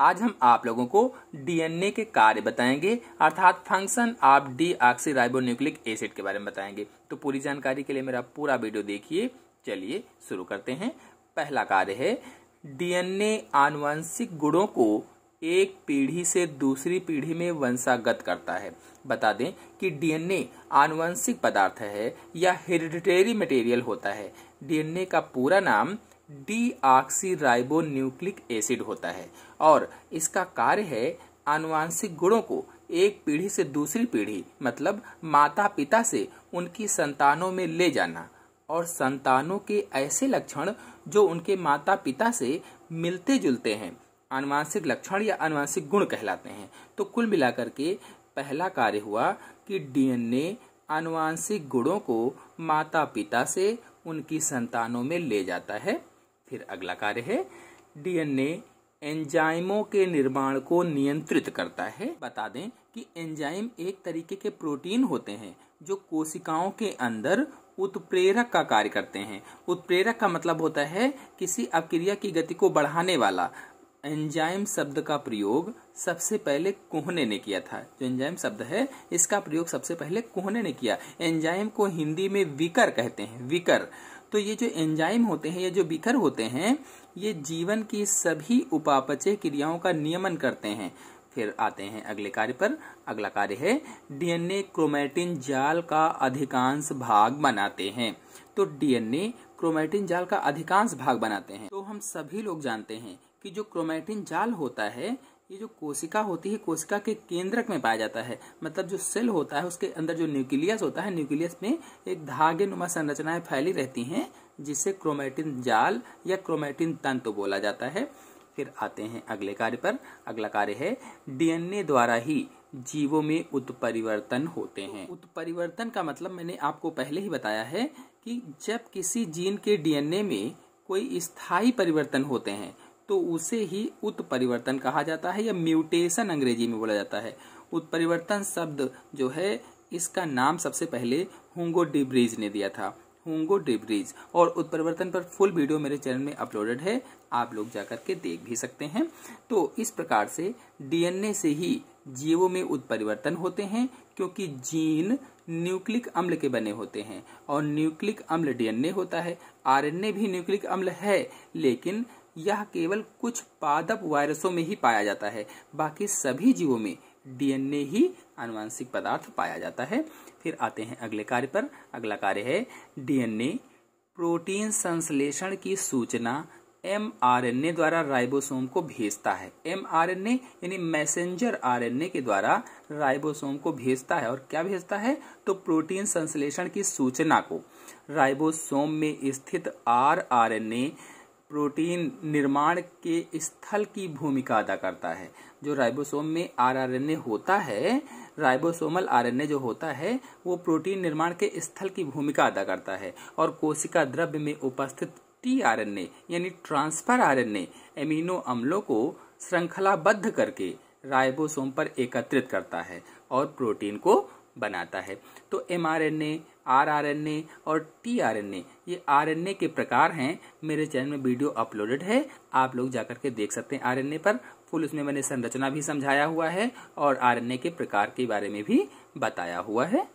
आज हम आप लोगों को डीएनए के कार्य बताएंगे अर्थात function of deoxyribonucleic acid के बारे में बताएंगे तो पूरी जानकारी के लिए मेरा पूरा वीडियो देखिए चलिए शुरू करते हैं पहला कार्य है डीएनए आनुवंशिक गुणों को एक पीढ़ी से दूसरी पीढ़ी में वंशागत करता है बता दें कि डीएनए आनुवंशिक पदार्थ है या हेरिडिटेरी मटेरियल होता है डीएनए का पूरा नाम राइबो न्यूक्लिक एसिड होता है और इसका कार्य है आनुवांशिक गुणों को एक पीढ़ी से दूसरी पीढ़ी मतलब माता पिता से उनकी संतानों में ले जाना और संतानों के ऐसे लक्षण जो उनके माता पिता से मिलते जुलते हैं आनुवांशिक लक्षण या आनुवांशिक गुण कहलाते हैं तो कुल मिलाकर के पहला कार्य हुआ कि डीएनए आनुवांशिक गुणों को माता पिता से उनकी संतानों में ले जाता है फिर अगला कार्य है डीएनए एंजाइमों के निर्माण को नियंत्रित करता है बता दें कि एंजाइम एक तरीके के प्रोटीन होते हैं जो कोशिकाओं के अंदर उत्प्रेरक का कार्य करते हैं उत्प्रेरक का मतलब होता है किसी अक्रिया की गति को बढ़ाने वाला एंजाइम शब्द का प्रयोग सबसे पहले कोहने ने किया था जो एंजाइम शब्द है इसका प्रयोग सबसे पहले कोहने ने किया एंजाइम को हिंदी में विकर कहते हैं विकर तो ये जो एंजाइम होते हैं ये जो बिखर होते हैं ये जीवन की सभी उपापचय क्रियाओं का नियमन करते हैं फिर आते हैं अगले कार्य पर अगला कार्य है डीएनए क्रोमेटिन जाल का अधिकांश भाग बनाते हैं तो डीएनए क्रोमेटिन जाल का अधिकांश भाग बनाते हैं तो हम सभी लोग जानते हैं कि जो क्रोमेटिन जाल होता है ये जो कोशिका होती है कोशिका के केंद्रक में पाया जाता है मतलब जो सेल होता है उसके अंदर जो न्यूक्लियस होता है न्यूक्लियस में एक धागे नुमा संरचनाएं फैली रहती हैं जिसे क्रोमेटिन जाल या क्रोमेटिन तंत्र तो बोला जाता है फिर आते हैं अगले कार्य पर अगला कार्य है डीएनए द्वारा ही जीवों में उत्परिवर्तन होते हैं उत्परिवर्तन का मतलब मैंने आपको पहले ही बताया है कि जब किसी जीन के डीएनए में कोई स्थायी परिवर्तन होते हैं तो उसे ही उत्परिवर्तन कहा जाता है या म्यूटेशन अंग्रेजी में बोला जाता है उत्परिवर्तन शब्द जो है इसका नाम सबसे पहले हुंगो डिब्रिज ने दिया था हुंगो डिब्रिज और उत्परिवर्तन पर फुल वीडियो मेरे चैनल में अपलोडेड है आप लोग जाकर के देख भी सकते हैं तो इस प्रकार से डीएनए से ही जीवों में उत्परिवर्तन होते हैं क्योंकि जीन न्यूक्लिक अम्ल के बने होते हैं और न्यूक्लिक अम्ल डीएनए होता है आरएनए भी न्यूक्लिक अम्ल है लेकिन यह केवल कुछ पादप वायरसों में ही पाया जाता है बाकी सभी जीवों में डीएनए ही आनुवांशिक पदार्थ पाया जाता है फिर आते हैं अगले कार्य पर अगला कार्य है डीएनए प्रोटीन संश्लेषण की सूचना एम आर एन ए द्वारा राइबोसोम को भेजता है एम आर एन ए यानी मैसेंजर आर एन ए के द्वारा राइबोसोम को भेजता है और क्या भेजता है तो प्रोटीन संश्लेषण की सूचना को राइबोसोम में स्थित R R N A protein निर्माण के स्थल की भूमिका अदा करता है जो राइबोसोम में आरआरएनए होता है राइबोसोमल आरएनए जो होता है वो प्रोटीन निर्माण के स्थल की भूमिका अदा करता है और कोशिका द्रव्य में उपस्थित टी आर एन यानी ट्रांसफर आर एन एमिनो अम्लों को श्रृंखलाबद्ध करके राइबोसोम पर एकत्रित करता है और प्रोटीन को बनाता है तो M R N A rRNA और टीआरएनए ये आरएनए के प्रकार हैं मेरे चैनल में वीडियो अपलोडेड है आप लोग जाकर के देख सकते हैं आरएनए पर फुल उसमें मैंने संरचना भी समझाया हुआ है और आरएनए के प्रकार के बारे में भी बताया हुआ है